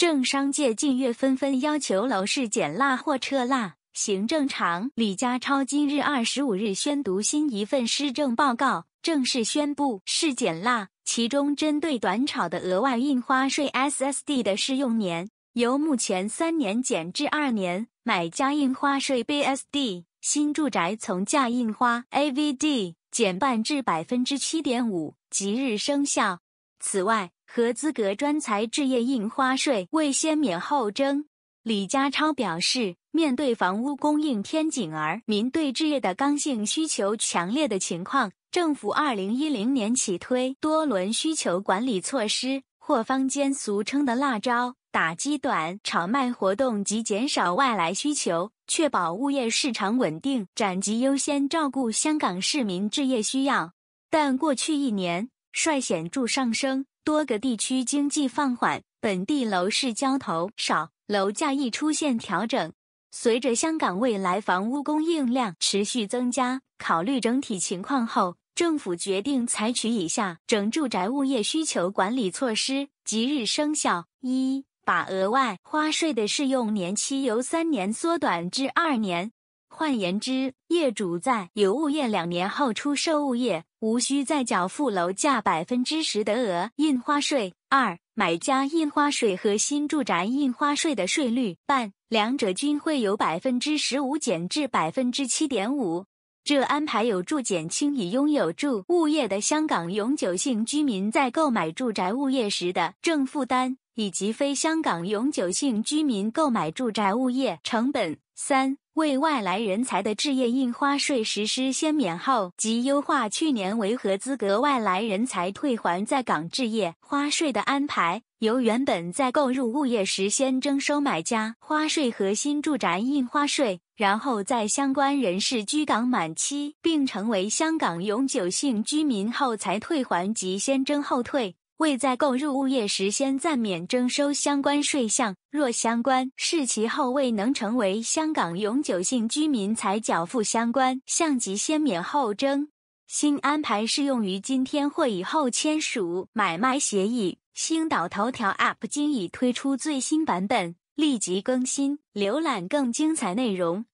政商界近月纷纷要求楼市减辣或撤辣。行政长李家超今日二十五日宣读新一份施政报告，正式宣布市减辣。其中针对短炒的额外印花税 （S.S.D.） 的适用年由目前三年减至二年；买家印花税 （B.S.D.） 新住宅从价印花 （A.V.D.） 减半至百分之七点五，即日生效。此外，合资格专才置业印花税为先免后征。李家超表示，面对房屋供应天井而民对置业的刚性需求强烈的情况，政府二零一零年起推多轮需求管理措施，或坊间俗称的“辣招”，打击短炒卖活动及减少外来需求，确保物业市场稳定，展及优先照顾香港市民置业需要。但过去一年率显著上升。多个地区经济放缓，本地楼市交投少，楼价易出现调整。随着香港未来房屋供应量持续增加，考虑整体情况后，政府决定采取以下整住宅物业需求管理措施，即日生效：一、把额外花税的适用年期由三年缩短至二年。换言之，业主在有物业两年后出售物业，无需再缴付楼价百分之十的额印花税。二、买家印花税和新住宅印花税的税率半，两者均会有百分之十五减至百分之七点五。这安排有助减轻已拥有住物业的香港永久性居民在购买住宅物业时的正负担，以及非香港永久性居民购买住宅物业成本。三。为外来人才的置业印花税实施先免后即优化，去年为和资格外来人才退还在港置业花税的安排，由原本在购入物业时先征收买家花税和新住宅印花税，然后在相关人士居港满期并成为香港永久性居民后才退还及先征后退。未在购入物业时先暂免征收相关税项，若相关是其后未能成为香港永久性居民才缴付相关项及先免后征。新安排适用于今天或以后签署买卖协议。星岛头条 App 今已推出最新版本，立即更新，浏览更精彩内容。